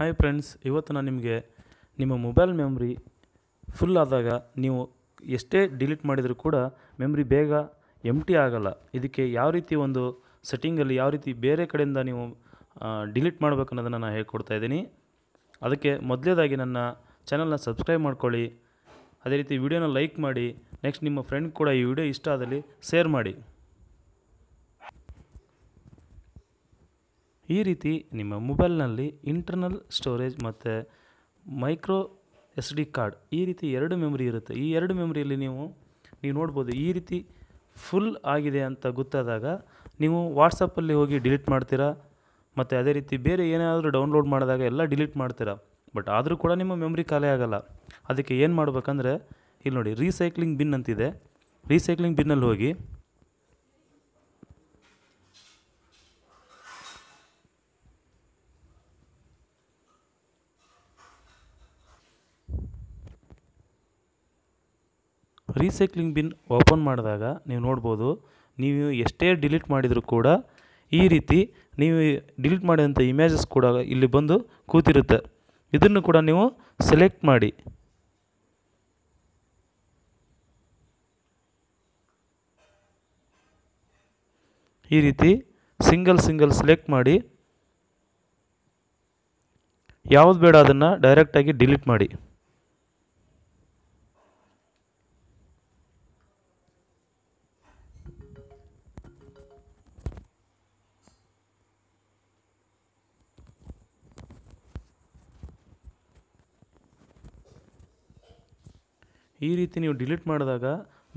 hi friends ಇವತ್ತು ನಾನು ನಿಮಗೆ ನಿಮ್ಮ ಮೊಬೈಲ್ ಮೆಮ್ರಿ ಫುಲ್ ಆದಾಗ ನೀವು ಎಷ್ಟೇ ಡಿಲೀಟ್ ಮಾಡಿದರೂ ಕೂಡ ಮೆಮ್ರಿ ಬೇಗ ಎಂಟಿ ಆಗಲ್ಲ ಇದಕ್ಕೆ ಯಾವ ರೀತಿ ಒಂದು ಸೆಟ್ಟಿಂಗಲ್ಲಿ ಯಾವ ರೀತಿ ಬೇರೆ ಕಡೆಯಿಂದ ನೀವು ಡಿಲೀಟ್ ಮಾಡಬೇಕು ಅನ್ನೋದನ್ನು ನಾನು ಹೇಳ್ಕೊಡ್ತಾ ಇದ್ದೀನಿ ಅದಕ್ಕೆ ಮೊದಲೇದಾಗಿ ನನ್ನ ಚಾನಲ್ನ ಸಬ್ಸ್ಕ್ರೈಬ್ ಮಾಡ್ಕೊಳ್ಳಿ ಅದೇ ರೀತಿ ವಿಡಿಯೋನ ಲೈಕ್ ಮಾಡಿ ನೆಕ್ಸ್ಟ್ ನಿಮ್ಮ ಫ್ರೆಂಡ್ ಕೂಡ ಈ ವಿಡಿಯೋ ಇಷ್ಟ ಆದಲ್ಲಿ ಶೇರ್ ಮಾಡಿ ಈ ರೀತಿ ನಿಮ್ಮ ಮೊಬೈಲ್ನಲ್ಲಿ ಇಂಟರ್ನಲ್ ಸ್ಟೋರೇಜ್ ಮತ್ತು ಮೈಕ್ರೋ ಎಸ್ ಡಿ ಕಾರ್ಡ್ ಈ ರೀತಿ ಎರಡು ಮೆಮೊರಿ ಇರುತ್ತೆ ಈ ಎರಡು ಮೆಮೊರಿಯಲ್ಲಿ ನೀವು ನೀವು ನೋಡ್ಬೋದು ಈ ರೀತಿ ಫುಲ್ ಆಗಿದೆ ಅಂತ ಗೊತ್ತಾದಾಗ ನೀವು ವಾಟ್ಸಪ್ಪಲ್ಲಿ ಹೋಗಿ ಡಿಲೀಟ್ ಮಾಡ್ತೀರಾ ಮತ್ತು ಅದೇ ರೀತಿ ಬೇರೆ ಏನಾದರೂ ಡೌನ್ಲೋಡ್ ಮಾಡಿದಾಗ ಎಲ್ಲ ಡಿಲೀಟ್ ಮಾಡ್ತೀರಾ ಬಟ್ ಆದರೂ ಕೂಡ ನಿಮ್ಮ ಮೆಮ್ರಿ ಖಾಲಿ ಆಗೋಲ್ಲ ಅದಕ್ಕೆ ಏನು ಮಾಡಬೇಕಂದ್ರೆ ಇಲ್ಲಿ ನೋಡಿ ರೀಸೈಕ್ಲಿಂಗ್ ಬಿನ್ ಅಂತಿದೆ ರೀಸೈಕ್ಲಿಂಗ್ ಬಿನ್ನಲ್ಲಿ ಹೋಗಿ ರೀಸೈಕ್ಲಿಂಗ್ ಬಿನ್ ಓಪನ್ ಮಾಡಿದಾಗ ನೀವು ನೋಡ್ಬೋದು ನೀವು ಎಷ್ಟೇ ಡಿಲೀಟ್ ಮಾಡಿದರೂ ಕೂಡ ಈ ರೀತಿ ನೀವು ಡಿಲೀಟ್ ಮಾಡಿದಂಥ ಇಮೇಜಸ್ ಕೂಡ ಇಲ್ಲಿ ಬಂದು ಕೂತಿರುತ್ತೆ ಇದನ್ನು ಕೂಡ ನೀವು ಸೆಲೆಕ್ಟ್ ಮಾಡಿ ಈ ರೀತಿ ಸಿಂಗಲ್ ಸಿಂಗಲ್ ಸೆಲೆಕ್ಟ್ ಮಾಡಿ ಯಾವುದು ಬೇಡ ಅದನ್ನು ಡೈರೆಕ್ಟಾಗಿ ಡಿಲೀಟ್ ಮಾಡಿ ಈ ರೀತಿ ನೀವು ಡಿಲೀಟ್ ಮಾಡಿದಾಗ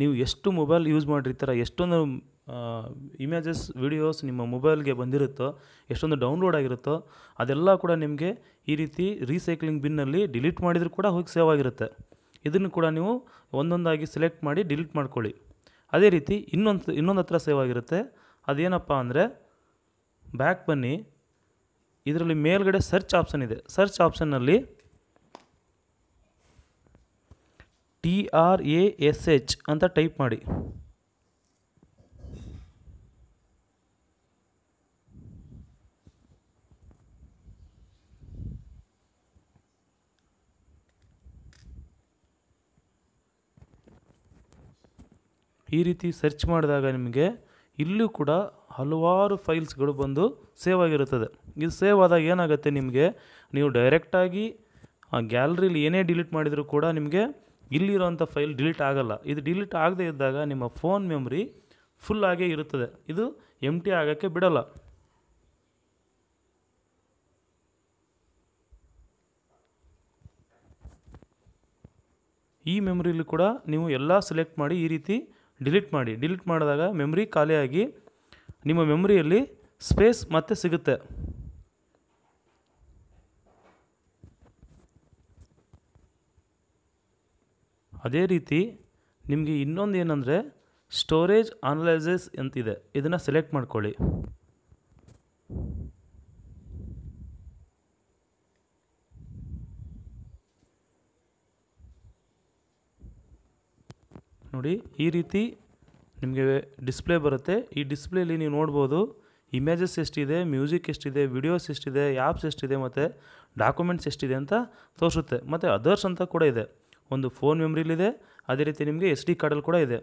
ನೀವು ಎಷ್ಟು ಮೊಬೈಲ್ ಯೂಸ್ ಮಾಡಿರ್ತೀರ ಎಷ್ಟೊಂದು ಇಮೇಜಸ್ ವಿಡಿಯೋಸ್ ನಿಮ್ಮ ಮೊಬೈಲ್ಗೆ ಬಂದಿರುತ್ತೋ ಎಷ್ಟೊಂದು ಡೌನ್ಲೋಡ್ ಆಗಿರುತ್ತೋ ಅದೆಲ್ಲ ಕೂಡ ನಿಮಗೆ ಈ ರೀತಿ ರೀಸೈಕ್ಲಿಂಗ್ ಬಿನ್ನಲ್ಲಿ ಡಿಲೀಟ್ ಮಾಡಿದರೂ ಕೂಡ ಹೋಗಿ ಸೇವ್ ಆಗಿರುತ್ತೆ ಇದನ್ನು ಕೂಡ ನೀವು ಒಂದೊಂದಾಗಿ ಸೆಲೆಕ್ಟ್ ಮಾಡಿ ಡಿಲೀಟ್ ಮಾಡ್ಕೊಳ್ಳಿ ಅದೇ ರೀತಿ ಇನ್ನೊಂದು ಇನ್ನೊಂದು ಹತ್ರ ಸೇವ್ ಆಗಿರುತ್ತೆ ಅದೇನಪ್ಪ ಅಂದರೆ ಬ್ಯಾಕ್ ಬನ್ನಿ ಇದರಲ್ಲಿ ಮೇಲ್ಗಡೆ ಸರ್ಚ್ ಆಪ್ಷನ್ ಇದೆ ಸರ್ಚ್ ಆಪ್ಷನ್ನಲ್ಲಿ T R A S H ಅಂತ ಟೈಪ್ ಮಾಡಿ ಈ ರೀತಿ ಸರ್ಚ್ ಮಾಡಿದಾಗ ನಿಮಗೆ ಇಲ್ಲೂ ಕೂಡ ಹಲವಾರು ಫೈಲ್ಸ್ಗಳು ಬಂದು ಸೇವ್ ಆಗಿರುತ್ತದೆ ಇದು ಸೇವ್ ಆದಾಗ ಏನಾಗುತ್ತೆ ನಿಮಗೆ ನೀವು ಡೈರೆಕ್ಟಾಗಿ ಆ ಗ್ಯಾಲ್ರಿಲಿ ಏನೇ ಡಿಲೀಟ್ ಮಾಡಿದರೂ ಕೂಡ ನಿಮಗೆ ಇಲ್ಲಿರುವಂಥ ಫೈಲ್ ಡಿಲೀಟ್ ಆಗೋಲ್ಲ ಇದು ಡಿಲೀಟ್ ಆಗದೇ ಇದ್ದಾಗ ನಿಮ್ಮ ಫೋನ್ ಮೆಮ್ರಿ ಫುಲ್ಲಾಗೇ ಇರುತ್ತದೆ ಇದು ಎಮ್ ಟಿ ಆಗೋಕ್ಕೆ ಬಿಡೋಲ್ಲ ಈ ಮೆಮ್ರಿಲಿ ಕೂಡ ನೀವು ಎಲ್ಲ ಸೆಲೆಕ್ಟ್ ಮಾಡಿ ಈ ರೀತಿ ಡಿಲೀಟ್ ಮಾಡಿ ಡಿಲೀಟ್ ಮಾಡಿದಾಗ ಮೆಮ್ರಿ ಖಾಲಿಯಾಗಿ ನಿಮ್ಮ ಮೆಮ್ರಿಯಲ್ಲಿ ಸ್ಪೇಸ್ ಮತ್ತೆ ಸಿಗುತ್ತೆ ಅದೇ ರೀತಿ ನಿಮಗೆ ಇನ್ನೊಂದು ಏನಂದರೆ ಸ್ಟೋರೇಜ್ ಅನಲೈಸಸ್ ಅಂತಿದೆ ಇದನ್ನು ಸೆಲೆಕ್ಟ್ ಮಾಡ್ಕೊಳ್ಳಿ ನೋಡಿ ಈ ರೀತಿ ನಿಮಗೆ ಡಿಸ್ಪ್ಲೇ ಬರುತ್ತೆ ಈ ಡಿಸ್ಪ್ಲೇಲಿ ನೀವು ನೋಡ್ಬೋದು ಇಮೇಜಸ್ ಎಷ್ಟಿದೆ ಮ್ಯೂಸಿಕ್ ಎಷ್ಟಿದೆ ವಿಡಿಯೋಸ್ ಎಷ್ಟಿದೆ ಆ್ಯಪ್ಸ್ ಎಷ್ಟಿದೆ ಮತ್ತು ಡಾಕ್ಯುಮೆಂಟ್ಸ್ ಎಷ್ಟಿದೆ ಅಂತ ತೋರಿಸುತ್ತೆ ಮತ್ತು ಅದರ್ಸ್ ಅಂತ ಕೂಡ ಇದೆ ಒಂದು ಫೋನ್ ಮೆಮ್ರಿಲಿದೆ ಅದೇ ರೀತಿ ನಿಮಗೆ ಎಸ್ ಡಿ ಕಾರ್ಡಲ್ಲಿ ಕೂಡ ಇದೆ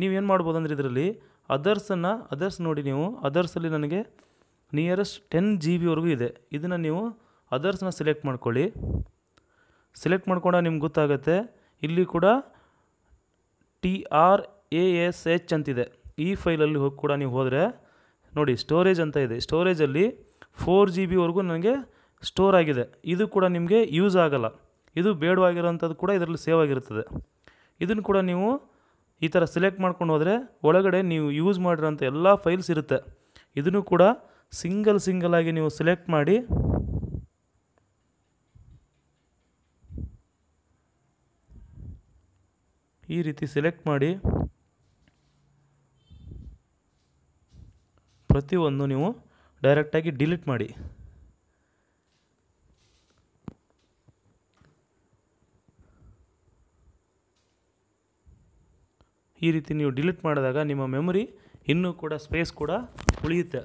ನೀವೇನು ಮಾಡ್ಬೋದು ಅಂದರೆ ಇದರಲ್ಲಿ ಅದರ್ಸನ್ನು ಅದರ್ಸ್ ನೋಡಿ ನೀವು ಅದರ್ಸಲ್ಲಿ ನನಗೆ ನಿಯರೆಸ್ಟ್ ಟೆನ್ ಜಿ ಬಿವರೆಗೂ ಇದೆ ಇದನ್ನು ನೀವು ಅದರ್ಸನ್ನ ಸೆಲೆಕ್ಟ್ ಮಾಡ್ಕೊಳ್ಳಿ ಸೆಲೆಕ್ಟ್ ಮಾಡ್ಕೊಂಡ ನಿಮ್ಗೆ ಗೊತ್ತಾಗುತ್ತೆ ಇಲ್ಲಿ ಕೂಡ T R A S H ಅಂತಿದೆ ಈ ಫೈಲಲ್ಲಿ ಹೋಗಿ ಕೂಡ ನೀವು ಹೋದರೆ ನೋಡಿ ಸ್ಟೋರೇಜ್ ಅಂತ ಇದೆ ಸ್ಟೋರೇಜಲ್ಲಿ ಫೋರ್ ಜಿ ಬಿವರೆಗೂ ನನಗೆ ಸ್ಟೋರ್ ಆಗಿದೆ ಇದು ಕೂಡ ನಿಮಗೆ ಯೂಸ್ ಆಗೋಲ್ಲ ಇದು ಬೇಡವಾಗಿರೋಂಥದ್ದು ಕೂಡ ಇದರಲ್ಲಿ ಸೇವ್ ಆಗಿರ್ತದೆ ಇದನ್ನು ಕೂಡ ನೀವು ಈ ಥರ ಸೆಲೆಕ್ಟ್ ಮಾಡ್ಕೊಂಡು ಹೋದರೆ ಒಳಗಡೆ ನೀವು ಯೂಸ್ ಮಾಡಿರೋಂಥ ಎಲ್ಲ ಫೈಲ್ಸ್ ಇರುತ್ತೆ ಇದನ್ನು ಕೂಡ ಸಿಂಗಲ್ ಸಿಂಗಲ್ ಆಗಿ ನೀವು ಸೆಲೆಕ್ಟ್ ಮಾಡಿ ಈ ರೀತಿ ಸೆಲೆಕ್ಟ್ ಮಾಡಿ ಪ್ರತಿಯೊಂದು ನೀವು ಡೈರೆಕ್ಟಾಗಿ ಡಿಲೀಟ್ ಮಾಡಿ ಈ ರೀತಿ ನೀವು ಡಿಲೀಟ್ ಮಾಡಿದಾಗ ನಿಮ್ಮ ಮೆಮೊರಿ ಇನ್ನೂ ಕೂಡ ಸ್ಪೇಸ್ ಕೂಡ ಉಳಿಯುತ್ತೆ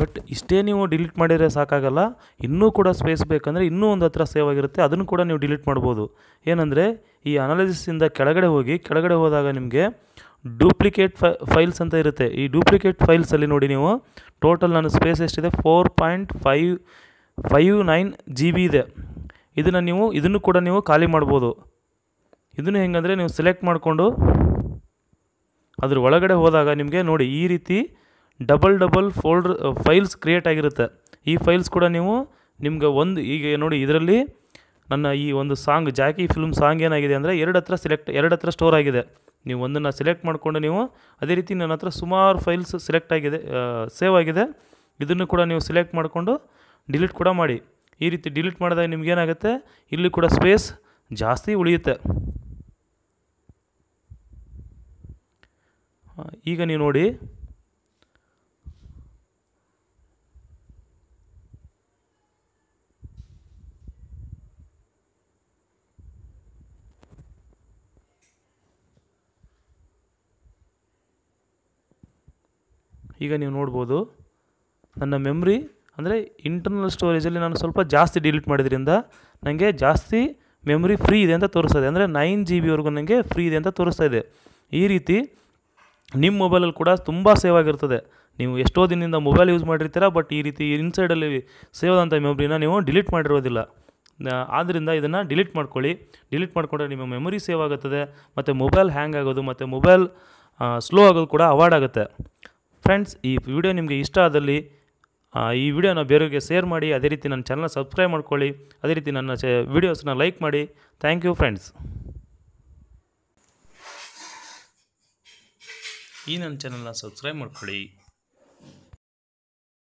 ಬಟ್ ಇಷ್ಟೇ ನೀವು ಡಿಲೀಟ್ ಮಾಡಿದರೆ ಸಾಕಾಗಲ್ಲ ಇನ್ನೂ ಕೂಡ ಸ್ಪೇಸ್ ಬೇಕಂದರೆ ಇನ್ನೂ ಒಂದು ಹತ್ರ ಸೇವ್ ಆಗಿರುತ್ತೆ ಅದನ್ನು ಕೂಡ ನೀವು ಡಿಲೀಟ್ ಮಾಡ್ಬೋದು ಏನಂದರೆ ಈ ಅನಾಲಿಸಿಸಿಂದ ಕೆಳಗಡೆ ಹೋಗಿ ಕೆಳಗಡೆ ಹೋದಾಗ ನಿಮಗೆ ಡೂಪ್ಲಿಕೇಟ್ ಫೈಲ್ಸ್ ಅಂತ ಇರುತ್ತೆ ಈ ಡೂಪ್ಲಿಕೇಟ್ ಫೈಲ್ಸಲ್ಲಿ ನೋಡಿ ನೀವು ಟೋಟಲ್ ನನ್ನ ಸ್ಪೇಸ್ ಎಷ್ಟಿದೆ four point five five nine G B ಇದೆ ಇದನ್ನು ನೀವು ಇದನ್ನು ಕೂಡ ನೀವು ಖಾಲಿ ಮಾಡ್ಬೋದು ಇದನ್ನು ಹೆಂಗಂದರೆ ನೀವು ಸೆಲೆಕ್ಟ್ ಮಾಡಿಕೊಂಡು ಅದ್ರ ಒಳಗಡೆ ಹೋದಾಗ ನಿಮಗೆ ನೋಡಿ ಈ ರೀತಿ double double folder files create ಆಗಿರುತ್ತೆ ಈ ಫೈಲ್ಸ್ ಕೂಡ ನೀವು ನಿಮ್ಗೆ ಒಂದು ಈಗ ನೋಡಿ ಇದರಲ್ಲಿ ನನ್ನ ಈ ಒಂದು ಸಾಂಗ್ ಜಾಕಿ ಫಿಲ್ಮ್ ಸಾಂಗ್ ಏನಾಗಿದೆ ಅಂದರೆ ಎರಡು ಹತ್ರ ಸೆಲೆಕ್ಟ್ ಎರಡು ಹತ್ರ ಸ್ಟೋರ್ ಆಗಿದೆ ನೀವು ಒಂದನ್ನು ಸೆಲೆಕ್ಟ್ ಮಾಡಿಕೊಂಡು ನೀವು ಅದೇ ರೀತಿ ನನ್ನ ಹತ್ರ ಸುಮಾರು ಫೈಲ್ಸ್ ಸೆಲೆಕ್ಟ್ ಆಗಿದೆ ಸೇವ್ ಆಗಿದೆ ಇದನ್ನು ಕೂಡ ನೀವು ಸೆಲೆಕ್ಟ್ ಮಾಡಿಕೊಂಡು ಡಿಲೀಟ್ ಕೂಡ ಮಾಡಿ ಈ ರೀತಿ ಡಿಲೀಟ್ ಮಾಡಿದಾಗ ನಿಮಗೇನಾಗುತ್ತೆ ಇಲ್ಲಿ ಕೂಡ ಸ್ಪೇಸ್ ಜಾಸ್ತಿ ಉಳಿಯುತ್ತೆ ಈಗ ನೀವು ನೋಡಿ ಈಗ ನೀವು ನೋಡ್ಬೋದು ನನ್ನ ಮೆಮ್ರಿ ಅಂದರೆ ಇಂಟರ್ನಲ್ ಸ್ಟೋರೇಜಲ್ಲಿ ನಾನು ಸ್ವಲ್ಪ ಜಾಸ್ತಿ ಡಿಲೀಟ್ ಮಾಡಿದ್ರಿಂದ ನನಗೆ ಜಾಸ್ತಿ ಮೆಮ್ರಿ ಫ್ರೀ ಇದೆ ಅಂತ ತೋರಿಸ್ತಾ ಇದೆ ಅಂದರೆ ನೈನ್ ಜಿ ಬಿವರೆಗೂ ನನಗೆ ಫ್ರೀ ಇದೆ ಅಂತ ತೋರಿಸ್ತಾ ಇದೆ ಈ ರೀತಿ ನಿಮ್ಮ ಮೊಬೈಲಲ್ಲಿ ಕೂಡ ತುಂಬ ಸೇವ್ ಆಗಿರ್ತದೆ ನೀವು ಎಷ್ಟೋ ದಿನದಿಂದ ಮೊಬೈಲ್ ಯೂಸ್ ಮಾಡಿರ್ತೀರ ಬಟ್ ಈ ರೀತಿ ಇನ್ಸೈಡಲ್ಲಿ ಸೇವ್ ಆದಂಥ ಮೆಮ್ರಿನ ನೀವು ಡಿಲೀಟ್ ಮಾಡಿರೋದಿಲ್ಲ ಆದ್ದರಿಂದ ಇದನ್ನು ಡಿಲೀಟ್ ಮಾಡ್ಕೊಳ್ಳಿ ಡಿಲೀಟ್ ಮಾಡಿಕೊಂಡ್ರೆ ನಿಮ್ಮ ಮೆಮೊರಿ ಸೇವ್ ಆಗುತ್ತದೆ ಮತ್ತು ಮೊಬೈಲ್ ಹ್ಯಾಂಗ್ ಆಗೋದು ಮತ್ತು ಮೊಬೈಲ್ ಸ್ಲೋ ಆಗೋದು ಕೂಡ ಅವಾಯ್ಡ್ ಆಗುತ್ತೆ ಫ್ರೆಂಡ್ಸ್ ಈ ವಿಡಿಯೋ ನಿಮಗೆ ಇಷ್ಟ ಆದಲ್ಲಿ ಈ ವಿಡಿಯೋನ ಬೇರೆಯವರಿಗೆ ಶೇರ್ ಮಾಡಿ ಅದೇ ರೀತಿ ನನ್ನ ಚಾನಲ್ನ ಸಬ್ಸ್ಕ್ರೈಬ್ ಮಾಡ್ಕೊಳ್ಳಿ ಅದೇ ರೀತಿ ನನ್ನ ಚ ವಿಡಿಯೋಸ್ನ ಲೈಕ್ ಮಾಡಿ ಥ್ಯಾಂಕ್ ಯು ಫ್ರೆಂಡ್ಸ್ ಈ ನನ್ನ ಚಾನಲ್ನ ಸಬ್ಸ್ಕ್ರೈಬ್ ಮಾಡ್ಕೊಳ್ಳಿ